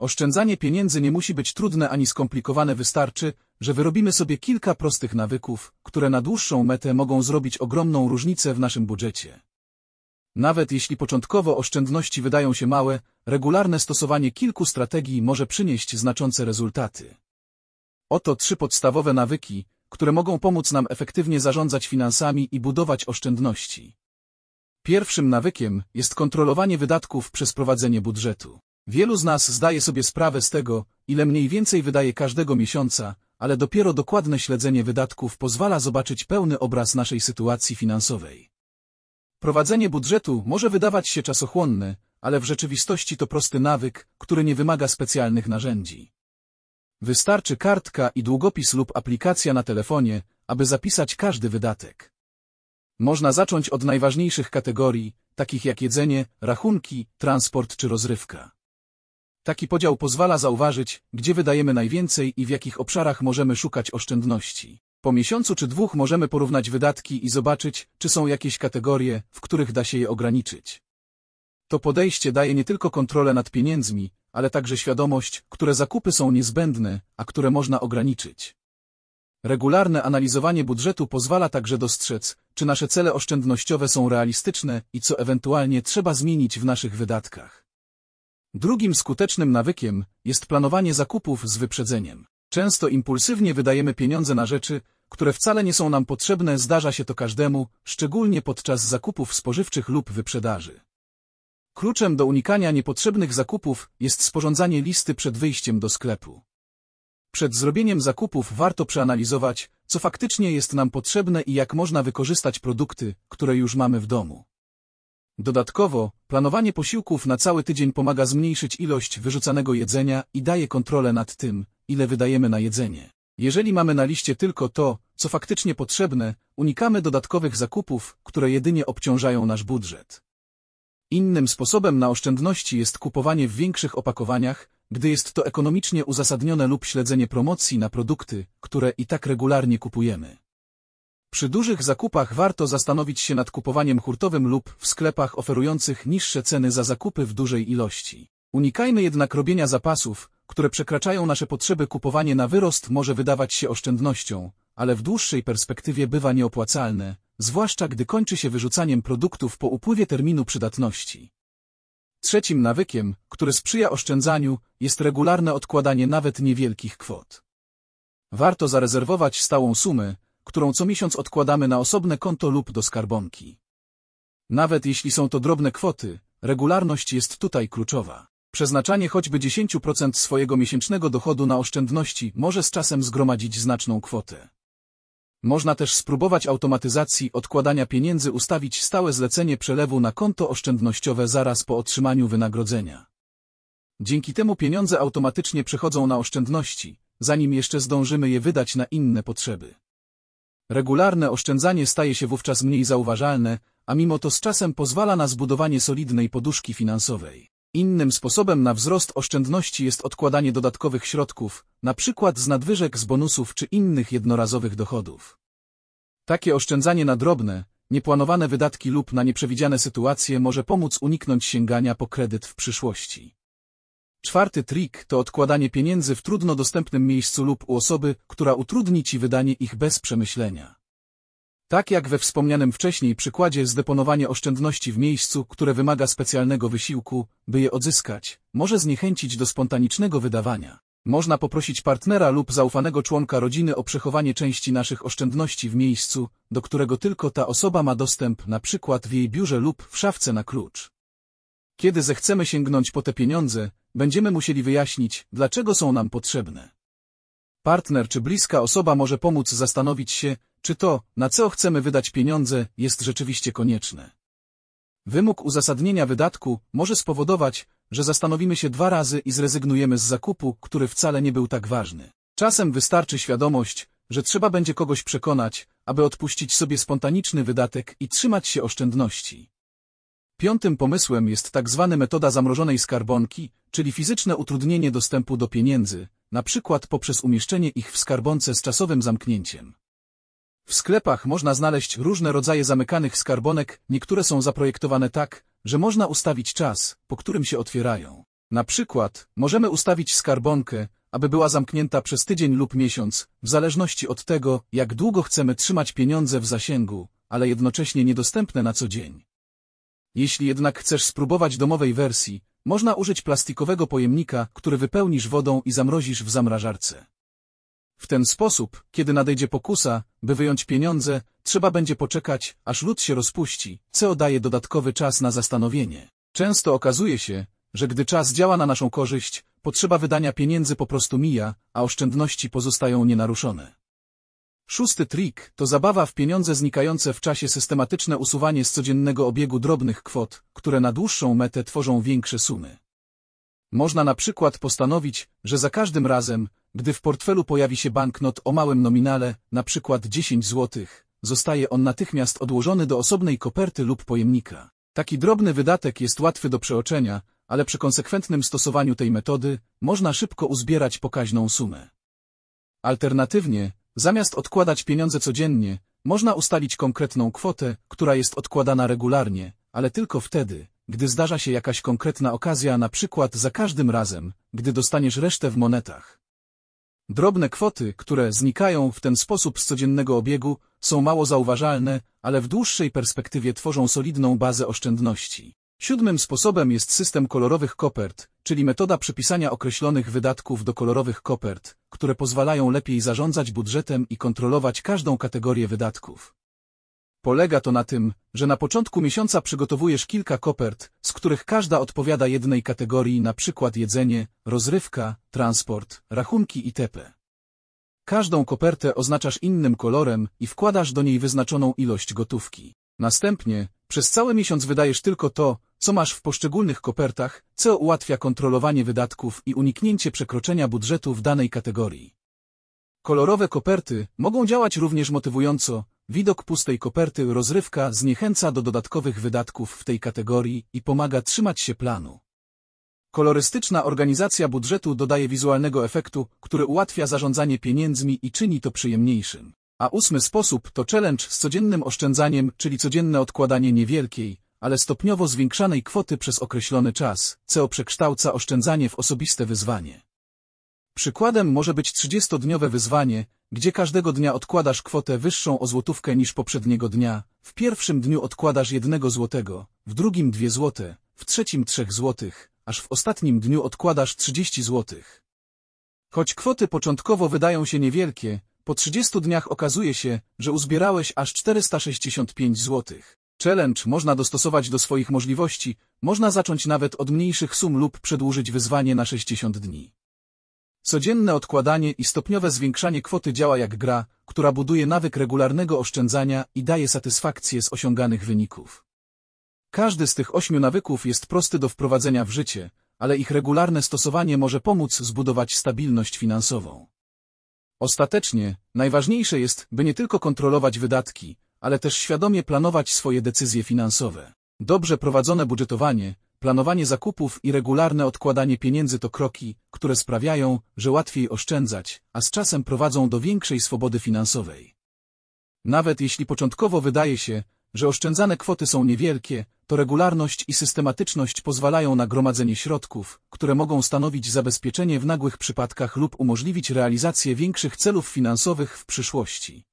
Oszczędzanie pieniędzy nie musi być trudne ani skomplikowane, wystarczy, że wyrobimy sobie kilka prostych nawyków, które na dłuższą metę mogą zrobić ogromną różnicę w naszym budżecie. Nawet jeśli początkowo oszczędności wydają się małe, regularne stosowanie kilku strategii może przynieść znaczące rezultaty. Oto trzy podstawowe nawyki, które mogą pomóc nam efektywnie zarządzać finansami i budować oszczędności. Pierwszym nawykiem jest kontrolowanie wydatków przez prowadzenie budżetu. Wielu z nas zdaje sobie sprawę z tego, ile mniej więcej wydaje każdego miesiąca, ale dopiero dokładne śledzenie wydatków pozwala zobaczyć pełny obraz naszej sytuacji finansowej. Prowadzenie budżetu może wydawać się czasochłonne, ale w rzeczywistości to prosty nawyk, który nie wymaga specjalnych narzędzi. Wystarczy kartka i długopis lub aplikacja na telefonie, aby zapisać każdy wydatek. Można zacząć od najważniejszych kategorii, takich jak jedzenie, rachunki, transport czy rozrywka. Taki podział pozwala zauważyć, gdzie wydajemy najwięcej i w jakich obszarach możemy szukać oszczędności. Po miesiącu czy dwóch możemy porównać wydatki i zobaczyć, czy są jakieś kategorie, w których da się je ograniczyć. To podejście daje nie tylko kontrolę nad pieniędzmi, ale także świadomość, które zakupy są niezbędne, a które można ograniczyć. Regularne analizowanie budżetu pozwala także dostrzec, czy nasze cele oszczędnościowe są realistyczne i co ewentualnie trzeba zmienić w naszych wydatkach. Drugim skutecznym nawykiem jest planowanie zakupów z wyprzedzeniem. Często impulsywnie wydajemy pieniądze na rzeczy, które wcale nie są nam potrzebne, zdarza się to każdemu, szczególnie podczas zakupów spożywczych lub wyprzedaży. Kluczem do unikania niepotrzebnych zakupów jest sporządzanie listy przed wyjściem do sklepu. Przed zrobieniem zakupów warto przeanalizować, co faktycznie jest nam potrzebne i jak można wykorzystać produkty, które już mamy w domu. Dodatkowo, planowanie posiłków na cały tydzień pomaga zmniejszyć ilość wyrzucanego jedzenia i daje kontrolę nad tym, ile wydajemy na jedzenie. Jeżeli mamy na liście tylko to, co faktycznie potrzebne, unikamy dodatkowych zakupów, które jedynie obciążają nasz budżet. Innym sposobem na oszczędności jest kupowanie w większych opakowaniach, gdy jest to ekonomicznie uzasadnione lub śledzenie promocji na produkty, które i tak regularnie kupujemy. Przy dużych zakupach warto zastanowić się nad kupowaniem hurtowym lub w sklepach oferujących niższe ceny za zakupy w dużej ilości. Unikajmy jednak robienia zapasów, które przekraczają nasze potrzeby. Kupowanie na wyrost może wydawać się oszczędnością, ale w dłuższej perspektywie bywa nieopłacalne, zwłaszcza gdy kończy się wyrzucaniem produktów po upływie terminu przydatności. Trzecim nawykiem, który sprzyja oszczędzaniu, jest regularne odkładanie nawet niewielkich kwot. Warto zarezerwować stałą sumę, którą co miesiąc odkładamy na osobne konto lub do skarbonki. Nawet jeśli są to drobne kwoty, regularność jest tutaj kluczowa. Przeznaczanie choćby 10% swojego miesięcznego dochodu na oszczędności może z czasem zgromadzić znaczną kwotę. Można też spróbować automatyzacji odkładania pieniędzy ustawić stałe zlecenie przelewu na konto oszczędnościowe zaraz po otrzymaniu wynagrodzenia. Dzięki temu pieniądze automatycznie przechodzą na oszczędności, zanim jeszcze zdążymy je wydać na inne potrzeby. Regularne oszczędzanie staje się wówczas mniej zauważalne, a mimo to z czasem pozwala na zbudowanie solidnej poduszki finansowej. Innym sposobem na wzrost oszczędności jest odkładanie dodatkowych środków, na przykład z nadwyżek z bonusów czy innych jednorazowych dochodów. Takie oszczędzanie na drobne, nieplanowane wydatki lub na nieprzewidziane sytuacje może pomóc uniknąć sięgania po kredyt w przyszłości. Czwarty trik to odkładanie pieniędzy w trudno dostępnym miejscu lub u osoby, która utrudni Ci wydanie ich bez przemyślenia. Tak jak we wspomnianym wcześniej przykładzie zdeponowanie oszczędności w miejscu, które wymaga specjalnego wysiłku, by je odzyskać, może zniechęcić do spontanicznego wydawania. Można poprosić partnera lub zaufanego członka rodziny o przechowanie części naszych oszczędności w miejscu, do którego tylko ta osoba ma dostęp, na przykład w jej biurze lub w szafce na klucz. Kiedy zechcemy sięgnąć po te pieniądze, będziemy musieli wyjaśnić, dlaczego są nam potrzebne. Partner czy bliska osoba może pomóc zastanowić się, czy to, na co chcemy wydać pieniądze, jest rzeczywiście konieczne. Wymóg uzasadnienia wydatku może spowodować, że zastanowimy się dwa razy i zrezygnujemy z zakupu, który wcale nie był tak ważny. Czasem wystarczy świadomość, że trzeba będzie kogoś przekonać, aby odpuścić sobie spontaniczny wydatek i trzymać się oszczędności. Piątym pomysłem jest tak zwana metoda zamrożonej skarbonki, czyli fizyczne utrudnienie dostępu do pieniędzy, na przykład poprzez umieszczenie ich w skarbonce z czasowym zamknięciem. W sklepach można znaleźć różne rodzaje zamykanych skarbonek, niektóre są zaprojektowane tak, że można ustawić czas, po którym się otwierają. Na przykład, możemy ustawić skarbonkę, aby była zamknięta przez tydzień lub miesiąc, w zależności od tego, jak długo chcemy trzymać pieniądze w zasięgu, ale jednocześnie niedostępne na co dzień. Jeśli jednak chcesz spróbować domowej wersji, można użyć plastikowego pojemnika, który wypełnisz wodą i zamrozisz w zamrażarce. W ten sposób, kiedy nadejdzie pokusa, by wyjąć pieniądze, trzeba będzie poczekać, aż lód się rozpuści, co daje dodatkowy czas na zastanowienie. Często okazuje się, że gdy czas działa na naszą korzyść, potrzeba wydania pieniędzy po prostu mija, a oszczędności pozostają nienaruszone. Szósty trik to zabawa w pieniądze znikające w czasie systematyczne usuwanie z codziennego obiegu drobnych kwot, które na dłuższą metę tworzą większe sumy. Można na przykład postanowić, że za każdym razem, gdy w portfelu pojawi się banknot o małym nominale, na przykład 10 zł, zostaje on natychmiast odłożony do osobnej koperty lub pojemnika. Taki drobny wydatek jest łatwy do przeoczenia, ale przy konsekwentnym stosowaniu tej metody można szybko uzbierać pokaźną sumę. Alternatywnie, Zamiast odkładać pieniądze codziennie, można ustalić konkretną kwotę, która jest odkładana regularnie, ale tylko wtedy, gdy zdarza się jakaś konkretna okazja, na przykład za każdym razem, gdy dostaniesz resztę w monetach. Drobne kwoty, które znikają w ten sposób z codziennego obiegu, są mało zauważalne, ale w dłuższej perspektywie tworzą solidną bazę oszczędności. Siódmym sposobem jest system kolorowych kopert, czyli metoda przypisania określonych wydatków do kolorowych kopert, które pozwalają lepiej zarządzać budżetem i kontrolować każdą kategorię wydatków. Polega to na tym, że na początku miesiąca przygotowujesz kilka kopert, z których każda odpowiada jednej kategorii, na przykład jedzenie, rozrywka, transport, rachunki itp. Każdą kopertę oznaczasz innym kolorem i wkładasz do niej wyznaczoną ilość gotówki. Następnie, przez cały miesiąc wydajesz tylko to, co masz w poszczególnych kopertach, co ułatwia kontrolowanie wydatków i uniknięcie przekroczenia budżetu w danej kategorii. Kolorowe koperty mogą działać również motywująco, widok pustej koperty rozrywka zniechęca do dodatkowych wydatków w tej kategorii i pomaga trzymać się planu. Kolorystyczna organizacja budżetu dodaje wizualnego efektu, który ułatwia zarządzanie pieniędzmi i czyni to przyjemniejszym. A ósmy sposób to challenge z codziennym oszczędzaniem, czyli codzienne odkładanie niewielkiej, ale stopniowo zwiększanej kwoty przez określony czas, co przekształca oszczędzanie w osobiste wyzwanie. Przykładem może być 30-dniowe wyzwanie, gdzie każdego dnia odkładasz kwotę wyższą o złotówkę niż poprzedniego dnia, w pierwszym dniu odkładasz jednego złotego, w drugim dwie złote, w trzecim trzech złotych, aż w ostatnim dniu odkładasz 30 złotych. Choć kwoty początkowo wydają się niewielkie, po 30 dniach okazuje się, że uzbierałeś aż 465 zł. Challenge można dostosować do swoich możliwości, można zacząć nawet od mniejszych sum lub przedłużyć wyzwanie na 60 dni. Codzienne odkładanie i stopniowe zwiększanie kwoty działa jak gra, która buduje nawyk regularnego oszczędzania i daje satysfakcję z osiąganych wyników. Każdy z tych ośmiu nawyków jest prosty do wprowadzenia w życie, ale ich regularne stosowanie może pomóc zbudować stabilność finansową. Ostatecznie, najważniejsze jest, by nie tylko kontrolować wydatki, ale też świadomie planować swoje decyzje finansowe. Dobrze prowadzone budżetowanie, planowanie zakupów i regularne odkładanie pieniędzy to kroki, które sprawiają, że łatwiej oszczędzać, a z czasem prowadzą do większej swobody finansowej. Nawet jeśli początkowo wydaje się, że oszczędzane kwoty są niewielkie, to regularność i systematyczność pozwalają na gromadzenie środków, które mogą stanowić zabezpieczenie w nagłych przypadkach lub umożliwić realizację większych celów finansowych w przyszłości.